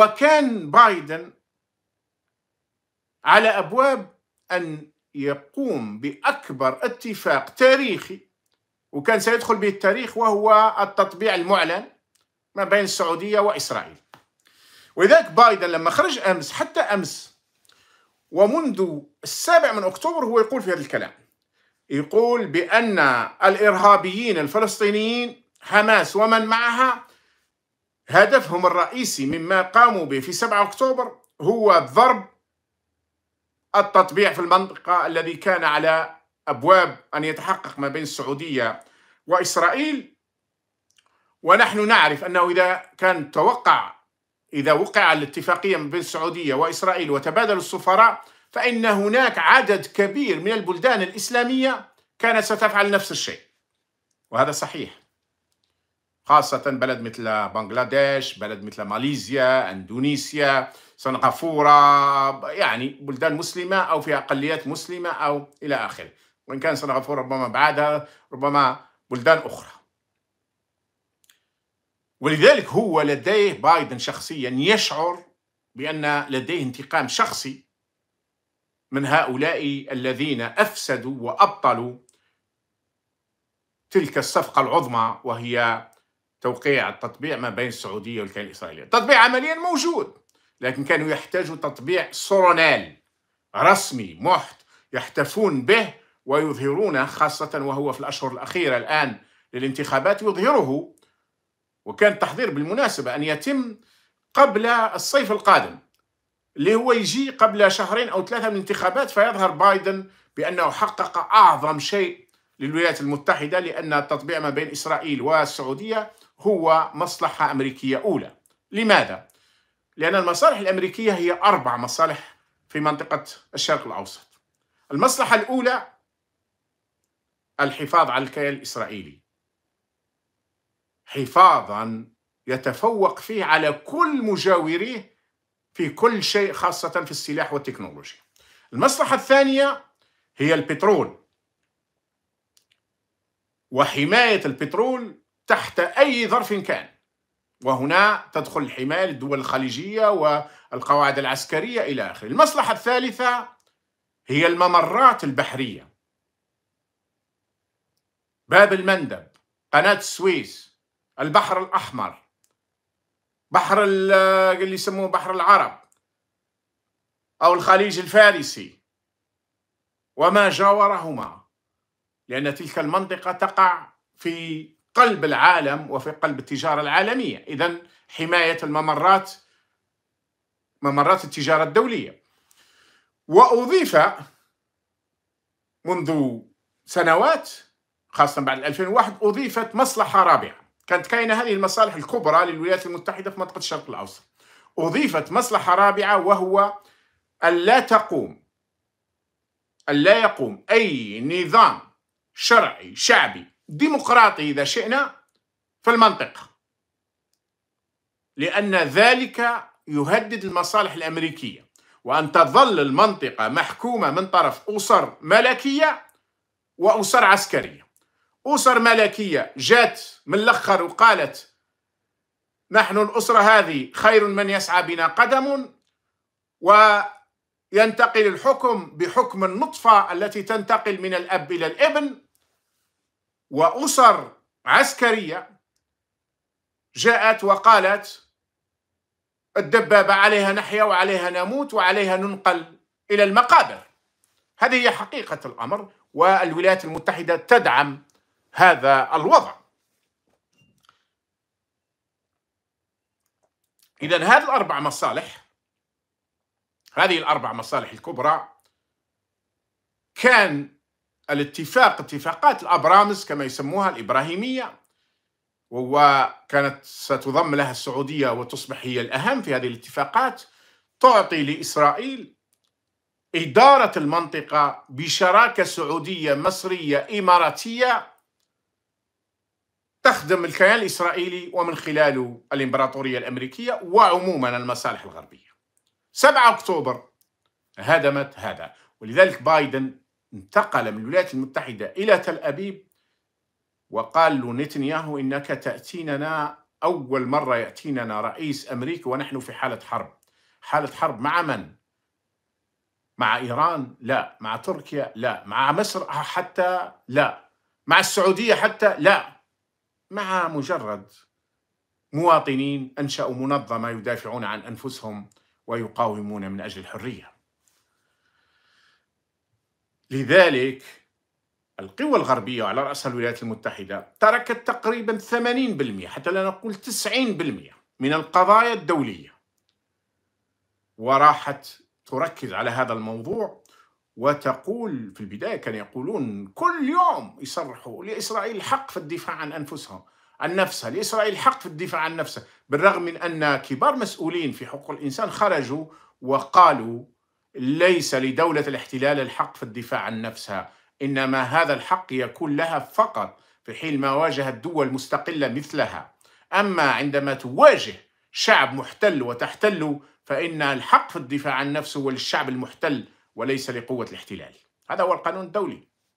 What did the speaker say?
وكان بايدن على ابواب ان يقوم باكبر اتفاق تاريخي وكان سيدخل به التاريخ وهو التطبيع المعلن ما بين السعوديه واسرائيل. ولذلك بايدن لما خرج امس حتى امس ومنذ السابع من اكتوبر هو يقول في هذا الكلام. يقول بان الارهابيين الفلسطينيين حماس ومن معها هدفهم الرئيسي مما قاموا به في 7 أكتوبر هو ضرب التطبيع في المنطقة الذي كان على أبواب أن يتحقق ما بين السعودية وإسرائيل ونحن نعرف أنه إذا كان توقع إذا وقع الاتفاقية ما بين السعودية وإسرائيل وتبادل السفراء فإن هناك عدد كبير من البلدان الإسلامية كانت ستفعل نفس الشيء وهذا صحيح خاصة بلد مثل بنغلاديش بلد مثل ماليزيا أندونيسيا سنغافورة يعني بلدان مسلمة أو فيها أقليات مسلمة أو إلى آخره وإن كان سنغافورة ربما بعدها ربما بلدان أخرى ولذلك هو لديه بايدن شخصيا يشعر بأن لديه انتقام شخصي من هؤلاء الذين أفسدوا وأبطلوا تلك الصفقة العظمى وهي توقيع التطبيع ما بين السعودية والكيان الإسرائيلي التطبيع عمليا موجود لكن كانوا يحتاجوا تطبيع سورونال رسمي محت يحتفون به ويظهرونه خاصة وهو في الأشهر الأخيرة الآن للانتخابات يظهره وكان تحضير بالمناسبة أن يتم قبل الصيف القادم اللي هو يجي قبل شهرين أو ثلاثة من الانتخابات فيظهر بايدن بأنه حقق أعظم شيء للولايات المتحدة لأن التطبيع ما بين إسرائيل والسعودية هو مصلحة أمريكية أولى لماذا؟ لأن المصالح الأمريكية هي أربع مصالح في منطقة الشرق الأوسط المصلحة الأولى الحفاظ على الكيان الإسرائيلي حفاظا يتفوق فيه على كل مجاوريه في كل شيء خاصة في السلاح والتكنولوجيا المصلحة الثانية هي البترول وحماية البترول تحت أي ظرف كان وهنا تدخل الحماية للدول الخليجية والقواعد العسكرية إلى آخره المصلحة الثالثة هي الممرات البحرية باب المندب قناة السويس البحر الأحمر بحر اللي يسموه بحر العرب أو الخليج الفارسي وما جاورهما لأن تلك المنطقة تقع في قلب العالم وفي قلب التجارة العالمية إذا حماية الممرات ممرات التجارة الدولية وأضيف منذ سنوات خاصة بعد 2001 أضيفت مصلحة رابعة كانت كاينة هذه المصالح الكبرى للولايات المتحدة في منطقة الشرق الأوسط أضيفت مصلحة رابعة وهو ألا تقوم ألا يقوم أي نظام شرعي شعبي ديمقراطي إذا شئنا في المنطقة لأن ذلك يهدد المصالح الأمريكية وأن تظل المنطقة محكومة من طرف أسر ملكية وأسر عسكرية أسر ملكية جات من الأخر وقالت نحن الأسرة هذه خير من يسعى بنا قدم وينتقل الحكم بحكم النطفة التي تنتقل من الأب إلى الابن وأسر عسكرية جاءت وقالت الدبابة عليها نحيا وعليها نموت وعليها ننقل إلى المقابر هذه هي حقيقة الأمر والولايات المتحدة تدعم هذا الوضع إذا هذه الأربع مصالح هذه الأربع مصالح الكبرى كان الاتفاق اتفاقات الأبرامس كما يسموها الإبراهيمية وكانت ستضم لها السعودية وتصبح هي الأهم في هذه الاتفاقات تعطي لإسرائيل إدارة المنطقة بشراكة سعودية مصرية إماراتية تخدم الكيان الإسرائيلي ومن خلاله الإمبراطورية الأمريكية وعموما المصالح الغربية 7 أكتوبر هدمت هذا ولذلك بايدن انتقل من الولايات المتحدة إلى تل أبيب وقال له نتنياهو إنك تأتيننا أول مرة يأتيننا رئيس أمريكي ونحن في حالة حرب حالة حرب مع من؟ مع إيران؟ لا مع تركيا؟ لا مع مصر حتى؟ لا مع السعودية حتى؟ لا مع مجرد مواطنين أنشأوا منظمة يدافعون عن أنفسهم ويقاومون من أجل الحرية لذلك القوى الغربية على رأسها الولايات المتحدة تركت تقريبا 80% حتى لا نقول 90% من القضايا الدولية وراحت تركز على هذا الموضوع وتقول في البداية كانوا يقولون كل يوم يصرحوا لإسرائيل حق في الدفاع عن أنفسها عن نفسها لإسرائيل حق في الدفاع عن نفسها بالرغم من أن كبار مسؤولين في حقوق الإنسان خرجوا وقالوا ليس لدولة الاحتلال الحق في الدفاع عن نفسها إنما هذا الحق يكون لها فقط في حين ما واجهت دول مستقلة مثلها أما عندما تواجه شعب محتل وتحتله فإن الحق في الدفاع عن نفسه وللشعب المحتل وليس لقوة الاحتلال هذا هو القانون الدولي